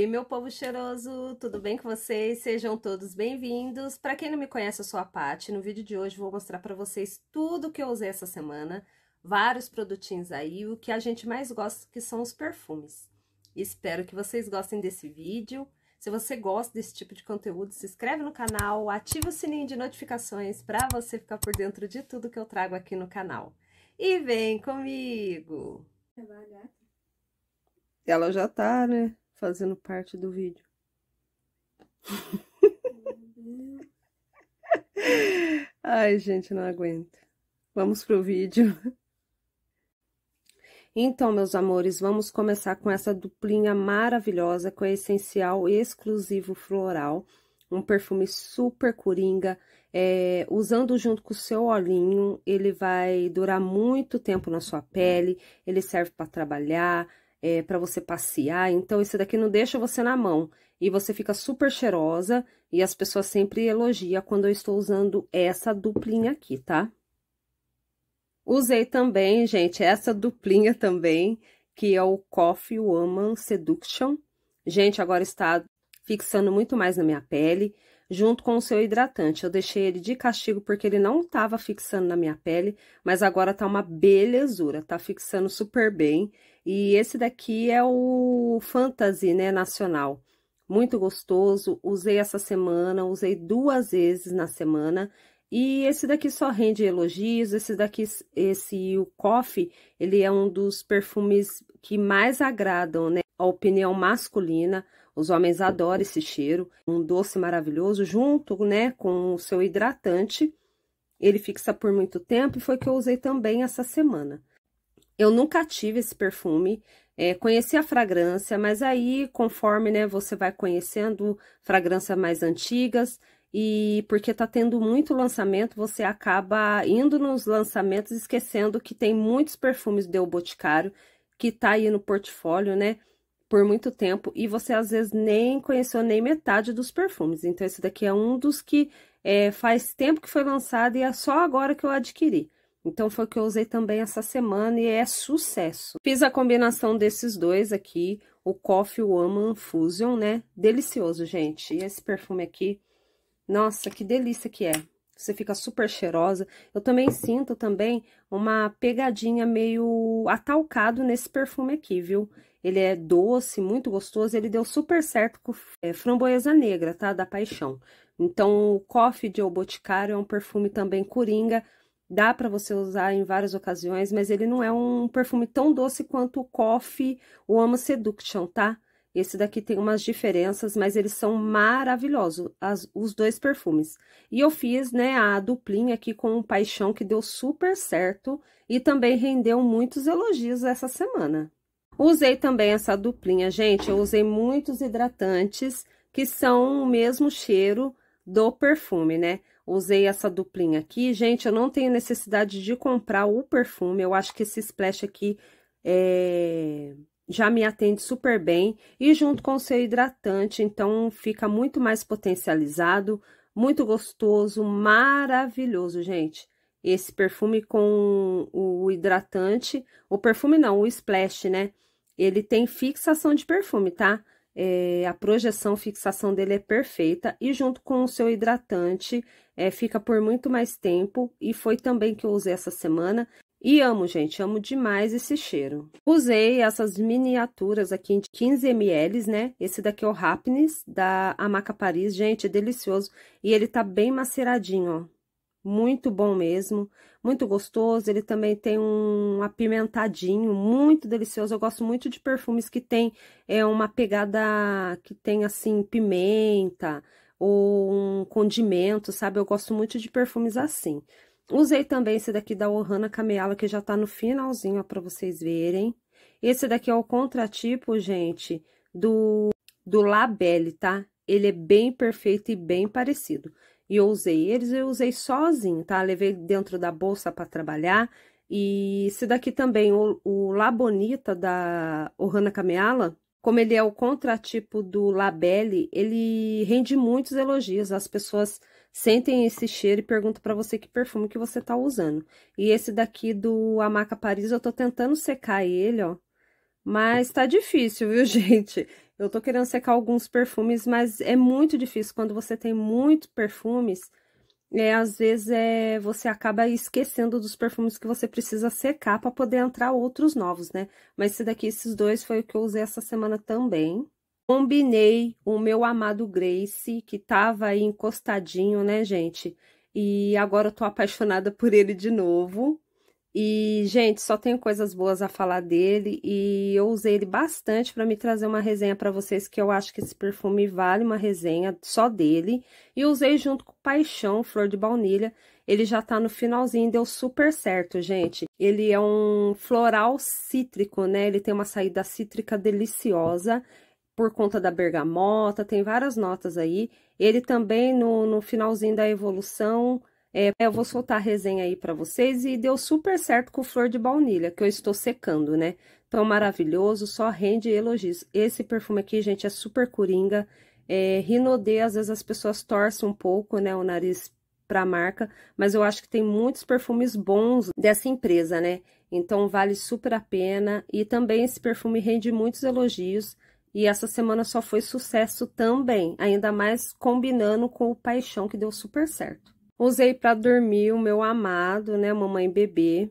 Oi, meu povo cheiroso, tudo bem com vocês? Sejam todos bem-vindos. Para quem não me conhece, eu sou a Paty. No vídeo de hoje vou mostrar para vocês tudo que eu usei essa semana, vários produtinhos aí, o que a gente mais gosta que são os perfumes. Espero que vocês gostem desse vídeo. Se você gosta desse tipo de conteúdo, se inscreve no canal, ativa o sininho de notificações para você ficar por dentro de tudo que eu trago aqui no canal. E vem comigo! Ela já tá, né? fazendo parte do vídeo. Ai, gente, não aguento. Vamos pro vídeo. Então, meus amores, vamos começar com essa duplinha maravilhosa com essencial exclusivo floral, um perfume super coringa. É, usando junto com o seu olhinho, ele vai durar muito tempo na sua pele, ele serve para trabalhar, é, para você passear. Então, esse daqui não deixa você na mão. E você fica super cheirosa. E as pessoas sempre elogiam quando eu estou usando essa duplinha aqui, tá? Usei também, gente, essa duplinha também, que é o Coffee Woman Seduction. Gente, agora está fixando muito mais na minha pele, junto com o seu hidratante. Eu deixei ele de castigo porque ele não estava fixando na minha pele, mas agora tá uma belezura, tá fixando super bem. E esse daqui é o Fantasy, né, nacional. Muito gostoso, usei essa semana, usei duas vezes na semana. E esse daqui só rende elogios, esse daqui, esse o Coffee, ele é um dos perfumes que mais agradam, né, a opinião masculina. Os homens adoram esse cheiro, um doce maravilhoso, junto, né, com o seu hidratante. Ele fixa por muito tempo e foi que eu usei também essa semana. Eu nunca tive esse perfume, é, conheci a fragrância, mas aí, conforme, né, você vai conhecendo fragrâncias mais antigas, e porque tá tendo muito lançamento, você acaba indo nos lançamentos esquecendo que tem muitos perfumes O Boticário, que tá aí no portfólio, né, por muito tempo, e você às vezes nem conheceu nem metade dos perfumes. Então, esse daqui é um dos que é, faz tempo que foi lançado e é só agora que eu adquiri. Então, foi o que eu usei também essa semana e é sucesso. Fiz a combinação desses dois aqui, o Coffee Woman Fusion, né? Delicioso, gente. E esse perfume aqui, nossa, que delícia que é. Você fica super cheirosa. Eu também sinto também uma pegadinha meio atalcado nesse perfume aqui, viu? Ele é doce, muito gostoso. Ele deu super certo com é, framboesa negra, tá? Da paixão. Então, o Coffee de O Boticário é um perfume também coringa, dá para você usar em várias ocasiões, mas ele não é um perfume tão doce quanto o Coffee Ama Seduction, tá? Esse daqui tem umas diferenças, mas eles são maravilhosos, as, os dois perfumes. E eu fiz, né, a duplinha aqui com o Paixão, que deu super certo e também rendeu muitos elogios essa semana. Usei também essa duplinha, gente, eu usei muitos hidratantes que são o mesmo cheiro do perfume, né? Usei essa duplinha aqui. Gente, eu não tenho necessidade de comprar o perfume. Eu acho que esse splash aqui é... já me atende super bem. E junto com o seu hidratante, então fica muito mais potencializado. Muito gostoso, maravilhoso, gente esse perfume com o hidratante, o perfume não, o splash, né? Ele tem fixação de perfume, tá? é, a projeção fixação dele é perfeita e junto com o seu hidratante é, fica por muito mais tempo e foi também que eu usei essa semana e amo, gente, amo demais esse cheiro. Usei essas miniaturas aqui de 15 ml, né? Esse daqui é o Happiness, da Amaca Paris. Gente, é delicioso. E ele tá bem maceradinho, ó muito bom mesmo, muito gostoso. Ele também tem um apimentadinho, muito delicioso. Eu gosto muito de perfumes que tem é, uma pegada que tem assim pimenta ou um condimento, sabe? Eu gosto muito de perfumes assim. Usei também esse daqui da Ohana Cameala, que já tá no finalzinho, ó, pra vocês verem. Esse daqui é o contratipo, gente, do, do Labelle, tá? Ele é bem perfeito e bem parecido e eu usei eles, eu usei sozinho, tá? Levei dentro da bolsa para trabalhar. E esse daqui também, o, o Labonita da Ohana Kameala, como ele é o contratipo do Labelle, ele rende muitos elogios. As pessoas sentem esse cheiro e perguntam para você que perfume que você tá usando. E esse daqui do Amaca Paris, eu tô tentando secar ele, ó. Mas tá difícil, viu, gente? Eu tô querendo secar alguns perfumes, mas é muito difícil. Quando você tem muitos perfumes, é, às vezes é, você acaba esquecendo dos perfumes que você precisa secar para poder entrar outros novos, né? Mas esse daqui, esses dois, foi o que eu usei essa semana também. Combinei o meu amado Grace, que tava aí encostadinho, né, gente? E agora eu tô apaixonada por ele de novo. E, gente, só tenho coisas boas a falar dele e eu usei ele bastante para me trazer uma resenha para vocês, que eu acho que esse perfume vale uma resenha só dele. E usei junto com Paixão, Flor de Baunilha. Ele já tá no finalzinho, deu super certo, gente. Ele é um floral cítrico, né? Ele tem uma saída cítrica deliciosa por conta da bergamota, tem várias notas aí. Ele também, no, no finalzinho da evolução, é, eu vou soltar a resenha aí para vocês e deu super certo com flor de baunilha, que eu estou secando, né? Tão maravilhoso, só rende elogios. Esse perfume aqui, gente, é super coringa. É, Rinodê, às vezes as pessoas torcem um pouco, né? O nariz para a marca, mas eu acho que tem muitos perfumes bons dessa empresa, né? Então vale super a pena e também esse perfume rende muitos elogios e essa semana só foi sucesso também, ainda mais combinando com o paixão que deu super certo. Usei para dormir o meu amado, né, mamãe bebê.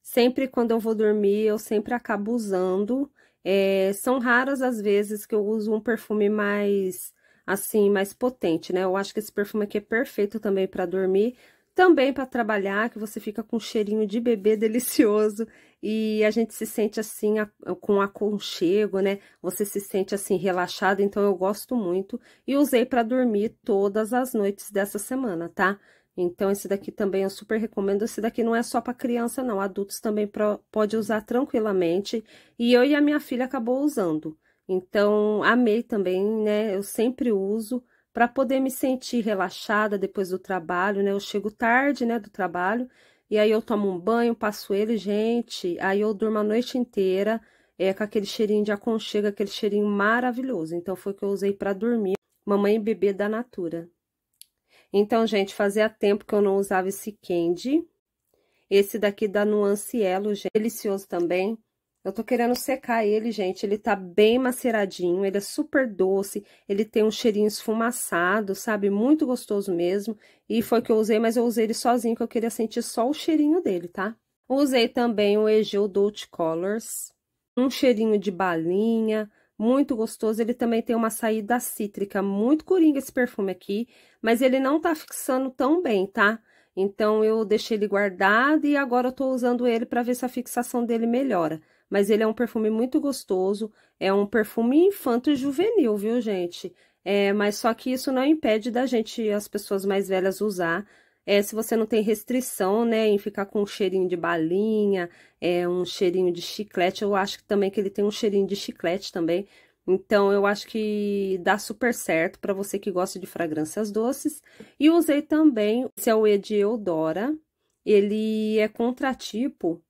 Sempre quando eu vou dormir, eu sempre acabo usando. É, são raras as vezes que eu uso um perfume mais, assim, mais potente, né? Eu acho que esse perfume aqui é perfeito também para dormir, também para trabalhar, que você fica com um cheirinho de bebê delicioso e a gente se sente assim a, com aconchego, né? Você se sente assim relaxado, então eu gosto muito e usei para dormir todas as noites dessa semana, tá? Então, esse daqui também eu super recomendo. Esse daqui não é só para criança, não. Adultos também pra, pode usar tranquilamente. E eu e a minha filha acabou usando. Então, amei também, né? Eu sempre uso para poder me sentir relaxada depois do trabalho, né? Eu chego tarde, né, do trabalho, e aí eu tomo um banho, passo ele, gente, aí eu durmo a noite inteira, é com aquele cheirinho de aconchego, aquele cheirinho maravilhoso. Então foi o que eu usei para dormir. Mamãe e bebê da Natura. Então, gente, fazia tempo que eu não usava esse candy. Esse daqui da Nuance Elo, gente, delicioso também. Eu tô querendo secar ele, gente. Ele tá bem maceradinho, ele é super doce, ele tem um cheirinho esfumaçado, sabe? Muito gostoso mesmo. E foi que eu usei, mas eu usei ele sozinho, que eu queria sentir só o cheirinho dele, tá? Usei também o Egeu Dolce Colors, um cheirinho de balinha, muito gostoso. Ele também tem uma saída cítrica, muito coringa esse perfume aqui, mas ele não tá fixando tão bem, tá? Então, eu deixei ele guardado e agora eu tô usando ele para ver se a fixação dele melhora. Mas ele é um perfume muito gostoso, é um perfume infanto e juvenil, viu, gente? É, mas só que isso não impede da gente, as pessoas mais velhas, usar é, se você não tem restrição, né, em ficar com um cheirinho de balinha, é, um cheirinho de chiclete, eu acho que também que ele tem um cheirinho de chiclete também. Então, eu acho que dá super certo para você que gosta de fragrâncias doces. E usei também, esse é o E de Eudora, ele é contratipo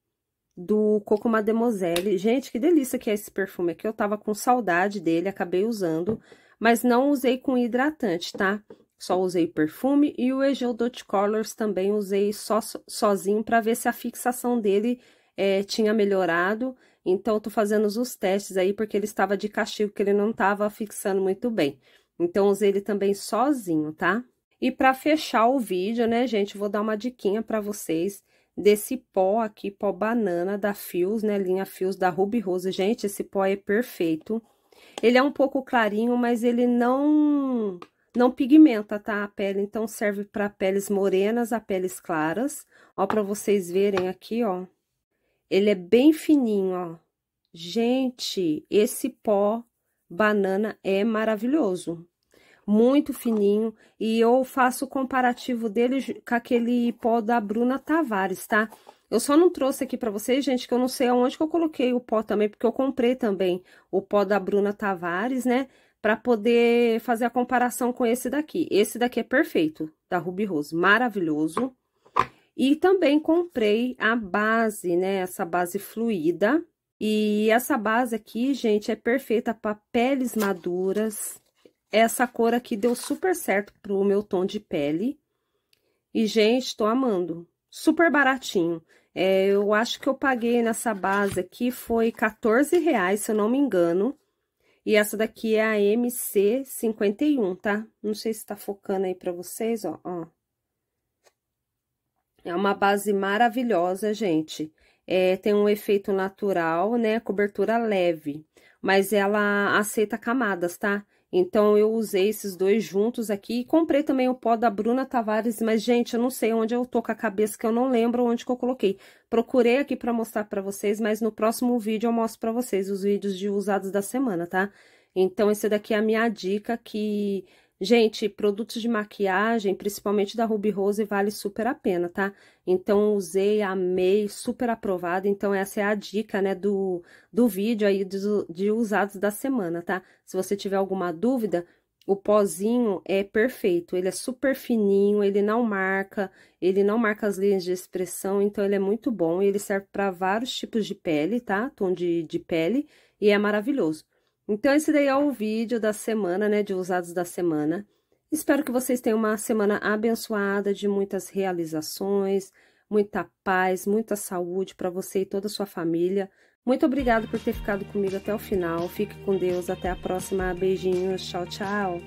do Coco Mademoiselle. Gente, que delícia que é esse perfume aqui, eu tava com saudade dele, acabei usando, mas não usei com hidratante, tá? só usei perfume e o Egeu Dot Colors também usei só sozinho para ver se a fixação dele é, tinha melhorado. Então, tô fazendo os testes aí porque ele estava de castigo, que ele não estava fixando muito bem. Então, usei ele também sozinho, tá? E para fechar o vídeo, né, gente, vou dar uma diquinha para vocês desse pó aqui, pó banana da Fios, né, linha Fios da Ruby Rose. Gente, esse pó é perfeito. Ele é um pouco clarinho, mas ele não não pigmenta, tá? A pele, então, serve para peles morenas a peles claras. Ó, para vocês verem aqui, ó. Ele é bem fininho, ó. Gente, esse pó banana é maravilhoso. Muito fininho. E eu faço o comparativo dele com aquele pó da Bruna Tavares, tá? Eu só não trouxe aqui para vocês, gente, que eu não sei aonde que eu coloquei o pó também, porque eu comprei também o pó da Bruna Tavares, né? para poder fazer a comparação com esse daqui. Esse daqui é perfeito, da Ruby Rose, maravilhoso. E também comprei a base, né, essa base fluida. E essa base aqui, gente, é perfeita para peles maduras. Essa cor aqui deu super certo pro meu tom de pele. E, gente, tô amando. Super baratinho. É, eu acho que eu paguei nessa base aqui, foi 14 reais, se eu não me engano. E essa daqui é a MC51, tá? Não sei se tá focando aí pra vocês, ó, ó. É uma base maravilhosa, gente. É, tem um efeito natural, né? Cobertura leve, mas ela aceita camadas, tá? Então, eu usei esses dois juntos aqui e comprei também o pó da Bruna Tavares, mas, gente, eu não sei onde eu tô com a cabeça, que eu não lembro onde que eu coloquei. Procurei aqui pra mostrar pra vocês, mas no próximo vídeo eu mostro pra vocês os vídeos de usados da semana, tá? Então, esse daqui é a minha dica que Gente, produtos de maquiagem, principalmente da Ruby Rose, vale super a pena, tá? Então, usei, amei, super aprovado. Então, essa é a dica, né, do, do vídeo aí de, de usados da semana, tá? Se você tiver alguma dúvida, o pozinho é perfeito, ele é super fininho, ele não marca, ele não marca as linhas de expressão, então ele é muito bom e ele serve para vários tipos de pele, tá? Tom de, de pele e é maravilhoso. Então, esse daí é o vídeo da semana, né, de usados da semana. Espero que vocês tenham uma semana abençoada, de muitas realizações, muita paz, muita saúde para você e toda a sua família. Muito obrigado por ter ficado comigo até o final. Fique com Deus, até a próxima. Beijinhos, tchau, tchau.